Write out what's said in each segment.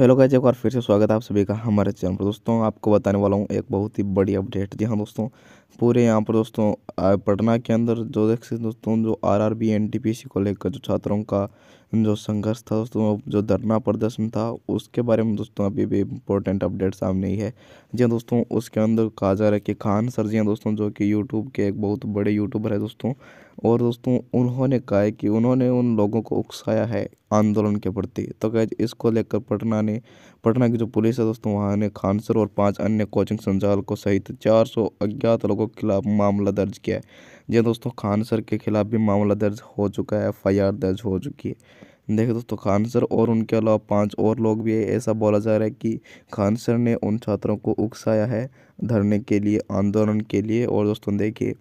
hello guys एक बार फिर से स्वागत है आप सभी का हमारे चैनल पर दोस्तों आपको बताने वाला हूँ एक बहुत ही बड़ी अपडेट जी हाँ दोस्तों पूरे यहाँ पर दोस्तों पटना के अंदर जो देख सकते दोस्तों जो आरआरबी एनटीपीसी को लेकर जो छात्रों का जो संघर्ष था दोस्तों जो धरना प्रदर्शन था उसके बारे में दोस्तों अभी भी इम्पोर्टेंट अपडेट सामने ही है जी हाँ दोस्तों उसके अंदर कहा जा रहा है कि खान सर जी हैं दोस्तों जो कि यूट्यूब के एक बहुत बड़े यूट्यूबर है दोस्तों और दोस्तों उन्होंने कहा है कि उन्होंने उन लोगों को उकसाया है आंदोलन के प्रति तो गैज इसको लेकर पटना ने पटना की जो पुलिस है दोस्तों वहाँ ने खान सर और पाँच अन्य कोचिंग संचालकों सहित चार अज्ञात लोगों के खिलाफ मामला दर्ज किया है जी हाँ दोस्तों खान सर के खिलाफ भी मामला दर्ज हो चुका है एफ दर्ज हो चुकी है देखिए दोस्तों खान सर और उनके अलावा पांच और लोग भी है ऐसा बोला जा रहा है कि खान सर ने उन छात्रों को उकसाया है धरने के लिए आंदोलन के लिए और दोस्तों देखिए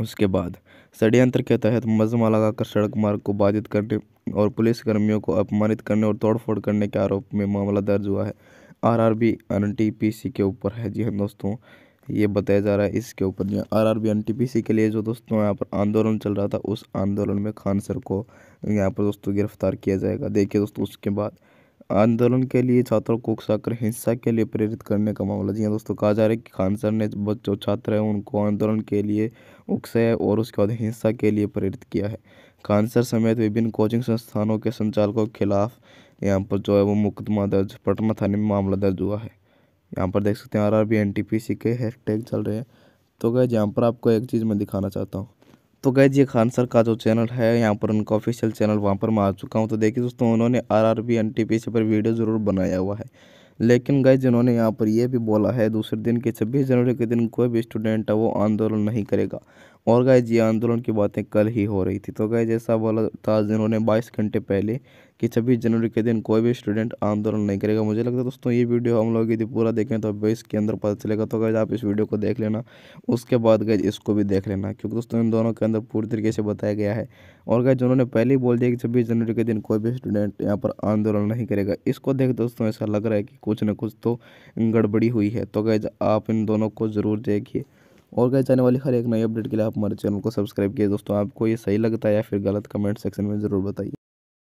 उसके बाद षड्यंत्र के तहत मजमा लगाकर सड़क मार्ग को बाधित करने और पुलिसकर्मियों को अपमानित करने और तोड़फोड़ करने के आरोप में मामला दर्ज हुआ है पी सी के ऊपर है जी हाँ दोस्तों ये बताया जा रहा है इसके ऊपर जो R R B N T P C के लिए जो दोस्तों यहाँ पर आंदोलन चल रहा था उस आंदोलन में खान सर को यहाँ पर दोस्तों गिरफ्तार किया जाएगा देखिए दोस्तों उसके बाद आंदोलन के लिए छात्रों को उकसाकर हिंसा के लिए प्रेरित करने का मामला जी हाँ दोस्तों कहा जा रहा है कि खान सर ने जो छात्र हैं उनको आंदोलन के लिए उकसाया और उसके बाद हिंसा के लिए प्रेरित किया है खान सर समेत विभिन्न कोचिंग संस्थानों के संचालकों के खिलाफ यहाँ पर जो है वो मुकदमा दर्ज पटना थाने में मामला दर्ज हुआ है यहाँ पर देख सकते हैं R R B N T P C के हैशटैग चल रहे हैं तो गैज यहाँ पर आपको एक चीज़ मैं दिखाना चाहता हूँ तो गैज ये खान सर का जो चैनल है यहाँ पर उनका ऑफिशियल चैनल वहाँ पर मैं आ चुका हूँ तो देखिए दोस्तों उन्होंने R R B N T P C पर वीडियो ज़रूर बनाया हुआ है लेकिन गैज जिन्होंने यहाँ पर यह भी बोला है दूसरे दिन के छब्बीस जनवरी के दिन कोई भी स्टूडेंट है वो आंदोलन नहीं करेगा और गाय ये आंदोलन की बातें कल ही हो रही थी तो गाय ऐसा बोला था जिन्होंने बाईस घंटे पहले कि छब्बीस जनवरी के दिन कोई भी स्टूडेंट आंदोलन नहीं करेगा मुझे लगता है दोस्तों ये वीडियो हम लोग यदि पूरा देखें तो अभी इसके अंदर पता चलेगा तो गैज आप इस वीडियो को देख लेना उसके बाद गए इसको भी देख लेना क्योंकि दोस्तों इन दोनों के अंदर पूरी तरीके से बताया गया है और गए जिन्होंने पहले ही बोल दिया कि छब्बीस जनवरी के दिन कोई भी स्टूडेंट यहाँ पर आंदोलन नहीं करेगा इसको देख दोस्तों ऐसा लग रहा है कि कुछ ना कुछ तो गड़बड़ी हुई है तो गैज आप इन दोनों को ज़रूर देखिए और गए जाने वाली हर एक नई अपडेट के लिए आप हमारे चैनल को सब्सक्राइब किए दोस्तों आपको ये सही लगता है या फिर गलत कमेंट सेक्शन में ज़रूर बताइए